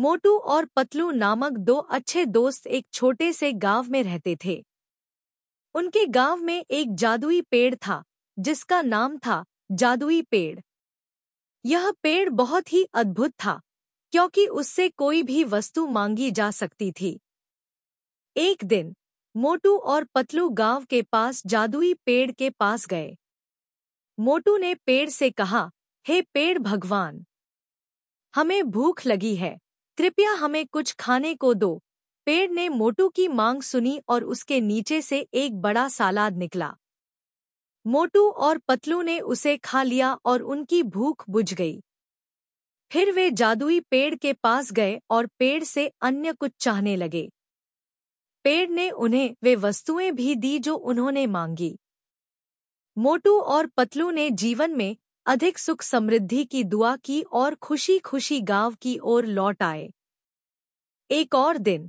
मोटू और पतलू नामक दो अच्छे दोस्त एक छोटे से गांव में रहते थे उनके गांव में एक जादुई पेड़ था जिसका नाम था जादुई पेड़ यह पेड़ बहुत ही अद्भुत था क्योंकि उससे कोई भी वस्तु मांगी जा सकती थी एक दिन मोटू और पतलू गांव के पास जादुई पेड़ के पास गए मोटू ने पेड़ से कहा हे पेड़ भगवान हमें भूख लगी है कृपया हमें कुछ खाने को दो पेड़ ने मोटू की मांग सुनी और उसके नीचे से एक बड़ा सालाद निकला मोटू और पतलू ने उसे खा लिया और उनकी भूख बुझ गई फिर वे जादुई पेड़ के पास गए और पेड़ से अन्य कुछ चाहने लगे पेड़ ने उन्हें वे वस्तुएं भी दी जो उन्होंने मांगी मोटू और पतलू ने जीवन में अधिक सुख समृद्धि की दुआ की और खुशी खुशी गांव की ओर लौट आए एक और दिन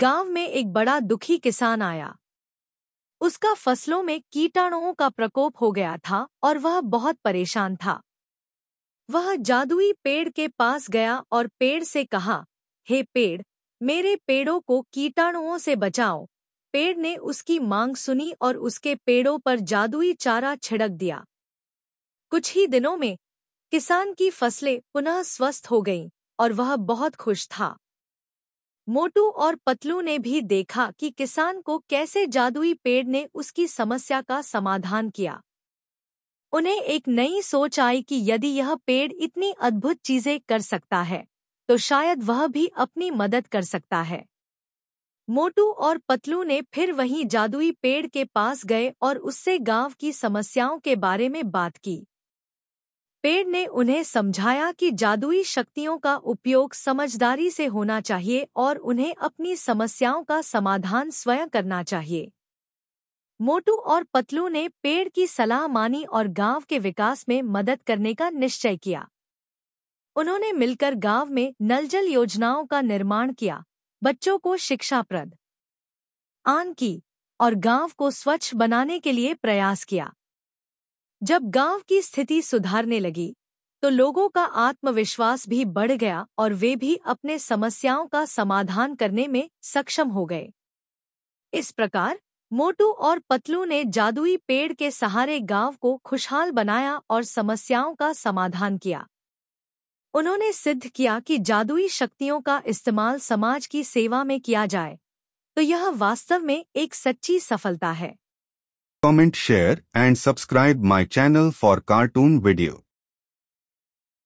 गांव में एक बड़ा दुखी किसान आया उसका फसलों में कीटाणुओं का प्रकोप हो गया था और वह बहुत परेशान था वह जादुई पेड़ के पास गया और पेड़ से कहा हे पेड़ मेरे पेड़ों को कीटाणुओं से बचाओ पेड़ ने उसकी मांग सुनी और उसके पेड़ों पर जादुई चारा छिड़क दिया कुछ ही दिनों में किसान की फसलें पुनः स्वस्थ हो गईं और वह बहुत खुश था मोटू और पतलू ने भी देखा कि किसान को कैसे जादुई पेड़ ने उसकी समस्या का समाधान किया उन्हें एक नई सोच आई कि यदि यह पेड़ इतनी अद्भुत चीजें कर सकता है तो शायद वह भी अपनी मदद कर सकता है मोटू और पतलू ने फिर वहीं जादुई पेड़ के पास गए और उससे गांव की समस्याओं के बारे में बात की पेड़ ने उन्हें समझाया कि जादुई शक्तियों का उपयोग समझदारी से होना चाहिए और उन्हें अपनी समस्याओं का समाधान स्वयं करना चाहिए मोटू और पतलू ने पेड़ की सलाह मानी और गांव के विकास में मदद करने का निश्चय किया उन्होंने मिलकर गांव में नलजल योजनाओं का निर्माण किया बच्चों को शिक्षाप्रद आन की और गांव को स्वच्छ बनाने के लिए प्रयास किया जब गांव की स्थिति सुधारने लगी तो लोगों का आत्मविश्वास भी बढ़ गया और वे भी अपने समस्याओं का समाधान करने में सक्षम हो गए इस प्रकार मोटू और पतलू ने जादुई पेड़ के सहारे गांव को खुशहाल बनाया और समस्याओं का समाधान किया उन्होंने सिद्ध किया कि जादुई शक्तियों का इस्तेमाल समाज की सेवा में किया जाए तो यह वास्तव में एक सच्ची सफलता है comment, share and subscribe my channel for cartoon video.